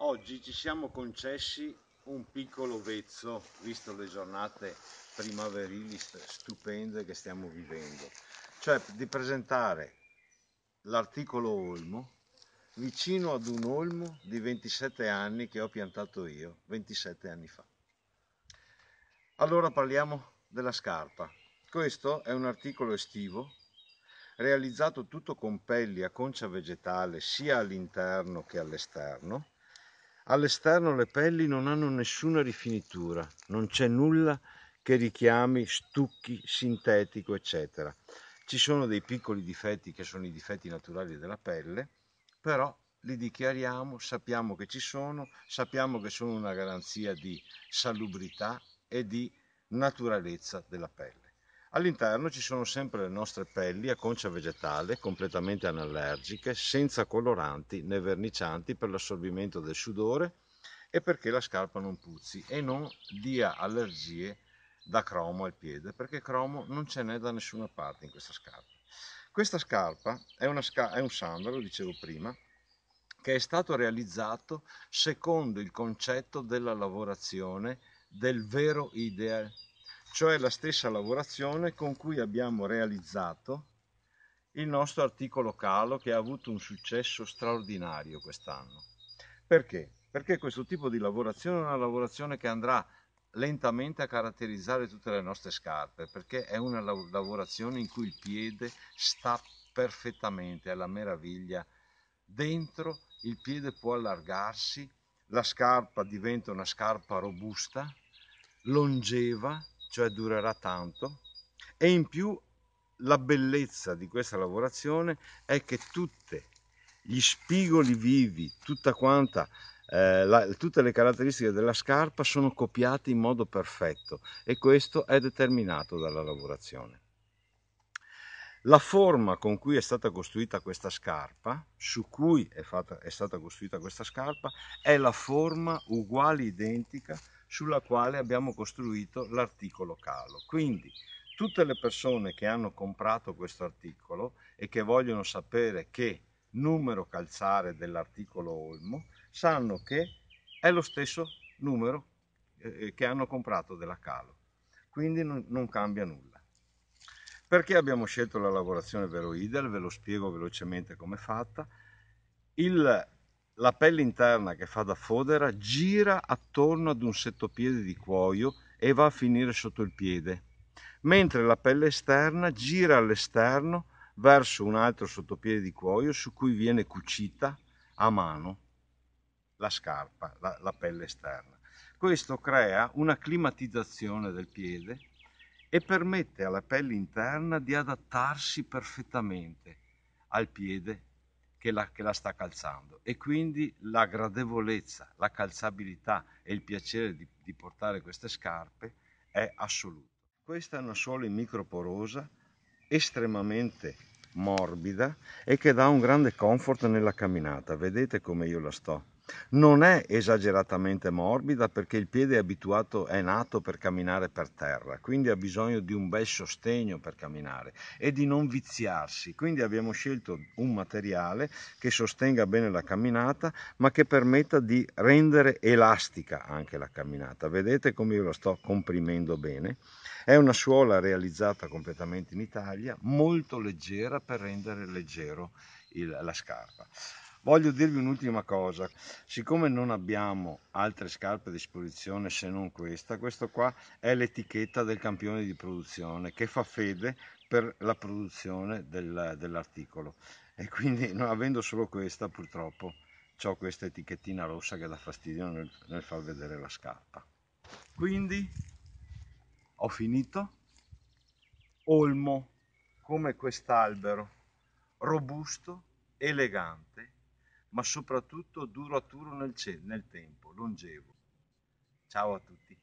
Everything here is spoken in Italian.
Oggi ci siamo concessi un piccolo vezzo, visto le giornate primaverili stupende che stiamo vivendo, cioè di presentare l'articolo olmo vicino ad un olmo di 27 anni che ho piantato io 27 anni fa. Allora parliamo della scarpa. Questo è un articolo estivo realizzato tutto con pelli a concia vegetale sia all'interno che all'esterno All'esterno le pelli non hanno nessuna rifinitura, non c'è nulla che richiami stucchi, sintetico, eccetera. Ci sono dei piccoli difetti che sono i difetti naturali della pelle, però li dichiariamo, sappiamo che ci sono, sappiamo che sono una garanzia di salubrità e di naturalezza della pelle. All'interno ci sono sempre le nostre pelli a concia vegetale completamente anallergiche, senza coloranti né vernicianti per l'assorbimento del sudore e perché la scarpa non puzzi e non dia allergie da cromo al piede, perché cromo non ce n'è da nessuna parte in questa scarpa. Questa scarpa è, sca- è un sandalo, dicevo prima, che è stato realizzato secondo il concetto della lavorazione del vero ideal cioè la stessa lavorazione con cui abbiamo realizzato il nostro articolo calo che ha avuto un successo straordinario quest'anno. Perché? Perché questo tipo di lavorazione è una lavorazione che andrà lentamente a caratterizzare tutte le nostre scarpe, perché è una lavorazione in cui il piede sta perfettamente alla meraviglia. Dentro il piede può allargarsi, la scarpa diventa una scarpa robusta, longeva, cioè durerà tanto, e in più la bellezza di questa lavorazione è che tutti gli spigoli vivi, tutta quanta, eh, la, tutte le caratteristiche della scarpa sono copiate in modo perfetto e questo è determinato dalla lavorazione. La forma con cui è stata costruita questa scarpa, su cui è, fatta, è stata costruita questa scarpa, è la forma uguale identica sulla quale abbiamo costruito l'articolo calo. Quindi tutte le persone che hanno comprato questo articolo e che vogliono sapere che numero calzare dell'articolo Olmo sanno che è lo stesso numero eh, eh, che hanno comprato della calo. Quindi non cambia nulla. Perché abbiamo scelto la lavorazione veroidel? Ve lo spiego velocemente come è fatta. Il la pelle interna che fa da fodera gira attorno ad un settopiede di cuoio e va a finire sotto il piede, mentre la pelle esterna gira all'esterno verso un altro sottopiede di cuoio su cui viene cucita a mano la scarpa, la, la, pelle esterna. Questo crea una climatizzazione del piede e permette alla pelle interna di adattarsi perfettamente al piede che la, che la, sta calzando e quindi la gradevolezza, la calzabilità e il piacere di, di portare queste scarpe è assoluto. Questa è una suola microporosa, estremamente morbida e che dà un grande comfort nella camminata. Vedete come io la sto non è esageratamente morbida perché il piede è abituato, è nato per camminare per terra, quindi ha bisogno di un bel sostegno per camminare e di non viziarsi. Quindi abbiamo scelto un materiale che sostenga bene la camminata ma che permetta di rendere elastica anche la camminata. Vedete come io la sto comprimendo bene. È una suola realizzata completamente in Italia, molto leggera per rendere leggero il, la scarpa. Voglio dirvi un'ultima cosa, siccome non abbiamo altre scarpe a disposizione se non questa, questo qua è l'etichetta del campione di produzione che fa fede per la produzione del, dell'articolo e quindi non avendo solo questa purtroppo ho questa etichettina rossa che dà fastidio nel, nel far vedere la scarpa. Quindi ho finito. Olmo come quest'albero, robusto, elegante ma soprattutto duraturo nel, nel tempo, longevo. Ciao a tutti.